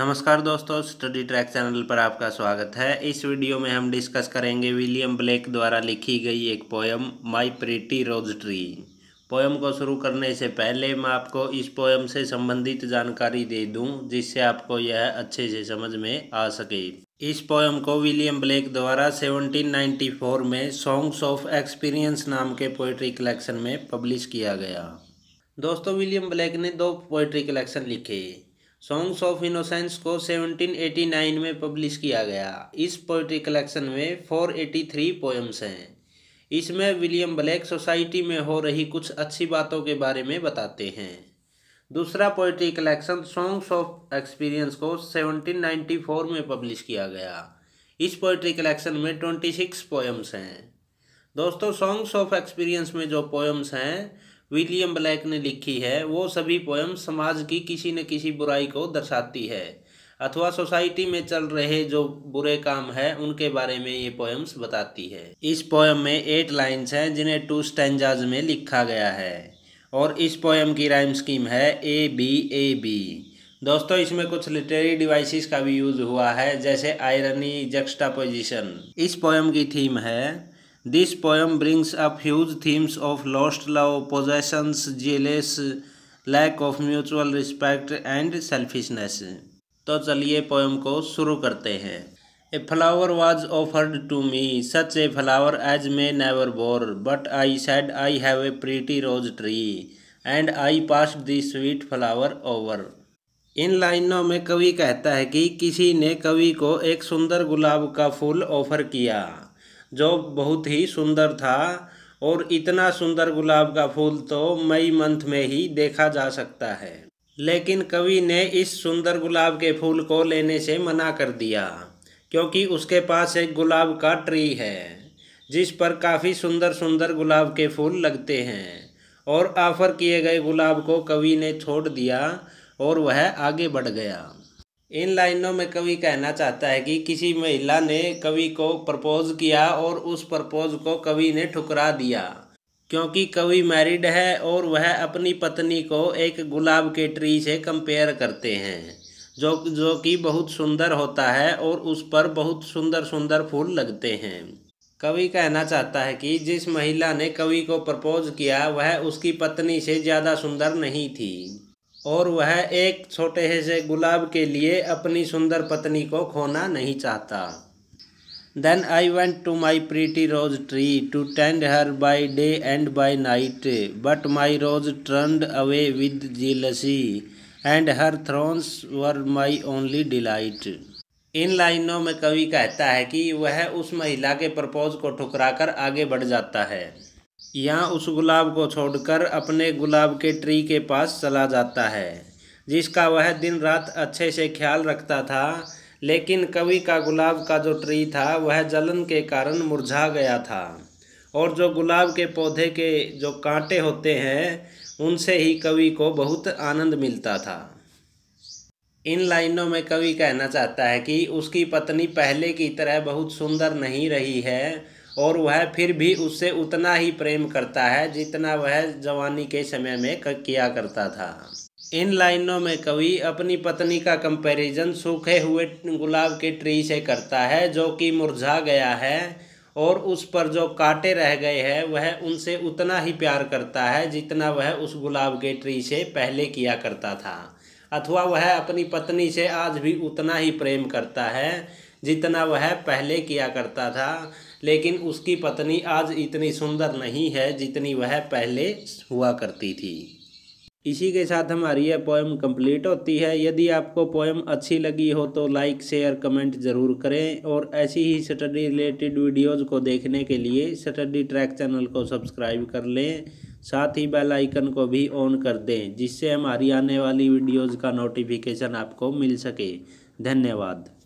नमस्कार दोस्तों study track channel पर आपका स्वागत है इस वीडियो में हम डिस्कस करेंगे विलियम ब्लेक द्वारा लिखी गई एक poem my pretty rose tree poem को शुरू करने से पहले मैं आपको इस पोयम से संबंधित जानकारी दे दूं जिससे आपको यह अच्छे से समझ में आ सके इस पोयम को विलियम ब्लेक द्वारा 1794 में सॉन्ग्स ऑफ एक्सपीरियंस नाम के पोइट्री कलेक्शन में पब्लिश किया गया दोस्तों विलियम ब्लैक ने दो पोइट्री कलेक्शन लिखे सॉन्ग्स ऑफ इनोसेंस को 1789 में पब्लिश किया गया इस पोइट्री कलेक्शन में 483 पोएम्स हैं इसमें विलियम ब्लैक सोसाइटी में हो रही कुछ अच्छी बातों के बारे में बताते हैं दूसरा poetry collection songs of experience को 1794 में पब्लिश किया गया इस पोइट्री कलेक्शन में 26 पोएम्स हैं दोस्तों सॉन्ग्स ऑफ एक्सपीरियंस में जो पोएम्स हैं विलियम ब्लैक ने लिखी है वो सभी पोएम समाज की किसी न किसी बुराई को दर्शाती है अथवा सोसाइटी में चल रहे जो बुरे काम है उनके बारे में ये पोएम्स बताती है इस पोएम में एट लाइन्स हैं जिन्हें टू स्टैंड में लिखा गया है और इस पोएम की राइम स्कीम है ए बी ए बी दोस्तों इसमें कुछ लिटरेरी डिवाइसेस का भी यूज़ हुआ है जैसे आयरनी पोजिशन इस पोएम की थीम है This poem brings up huge themes of lost love, possessions, jealous, lack of mutual respect and selfishness. तो चलिए पोएम को शुरू करते हैं a flower was offered to me such a flower as May never bore but I said I have a pretty rose tree and I pass the sweet flower over इन लाइनों में कवि कहता है कि किसी ने कवि को एक सुंदर गुलाब का फूल ऑफर किया जो बहुत ही सुंदर था और इतना सुंदर गुलाब का फूल तो मई मंथ में ही देखा जा सकता है लेकिन कवि ने इस सुंदर गुलाब के फूल को लेने से मना कर दिया क्योंकि उसके पास एक गुलाब का ट्री है जिस पर काफ़ी सुंदर सुंदर गुलाब के फूल लगते हैं और ऑफ़र किए गए गुलाब को कवि ने छोड़ दिया और वह आगे बढ़ गया इन लाइनों में कवि कहना चाहता है कि किसी महिला ने कवि को प्रपोज किया और उस प्रपोज को कवि ने ठुकरा दिया क्योंकि कवि मैरिड है और वह अपनी पत्नी को एक गुलाब के ट्री से कंपेयर करते हैं जो जो कि बहुत सुंदर होता है और उस पर बहुत सुंदर सुंदर फूल लगते हैं कवि कहना चाहता है कि जिस महिला ने कवि को प्रपोज किया वह उसकी पत्नी से ज़्यादा सुंदर नहीं थी और वह एक छोटे से गुलाब के लिए अपनी सुंदर पत्नी को खोना नहीं चाहता then I went to my pretty rose tree to tend her by day and by night but my rose turned away with jealousy and her thorns were my only delight इन लाइनों में कवि कहता है कि वह उस महिला के प्रपोज को ठुकराकर आगे बढ़ जाता है यहाँ उस गुलाब को छोड़कर अपने गुलाब के ट्री के पास चला जाता है जिसका वह दिन रात अच्छे से ख्याल रखता था लेकिन कवि का गुलाब का जो ट्री था वह जलन के कारण मुरझा गया था और जो गुलाब के पौधे के जो कांटे होते हैं उनसे ही कवि को बहुत आनंद मिलता था इन लाइनों में कवि कहना चाहता है कि उसकी पत्नी पहले की तरह बहुत सुंदर नहीं रही है और वह फिर भी उससे उतना ही प्रेम करता है जितना वह जवानी के समय में किया करता था इन लाइनों में कवि अपनी पत्नी का कंपैरिजन सूखे हुए गुलाब के ट्री से करता है जो कि मुरझा गया है और उस पर जो कांटे रह गए हैं वह उनसे उतना ही प्यार करता है जितना वह उस गुलाब के ट्री से पहले किया करता था अथवा वह अपनी पत्नी से आज भी उतना ही प्रेम करता है जितना वह पहले किया करता था लेकिन उसकी पत्नी आज इतनी सुंदर नहीं है जितनी वह पहले हुआ करती थी इसी के साथ हमारी यह पोएम कंप्लीट होती है यदि आपको पोएम अच्छी लगी हो तो लाइक शेयर कमेंट ज़रूर करें और ऐसी ही स्टडी रिलेटेड वीडियोज़ को देखने के लिए स्टडी ट्रैक चैनल को सब्सक्राइब कर लें साथ ही बेल आइकन को भी ऑन कर दें जिससे हमारी आने वाली वीडियोज़ का नोटिफिकेशन आपको मिल सके धन्यवाद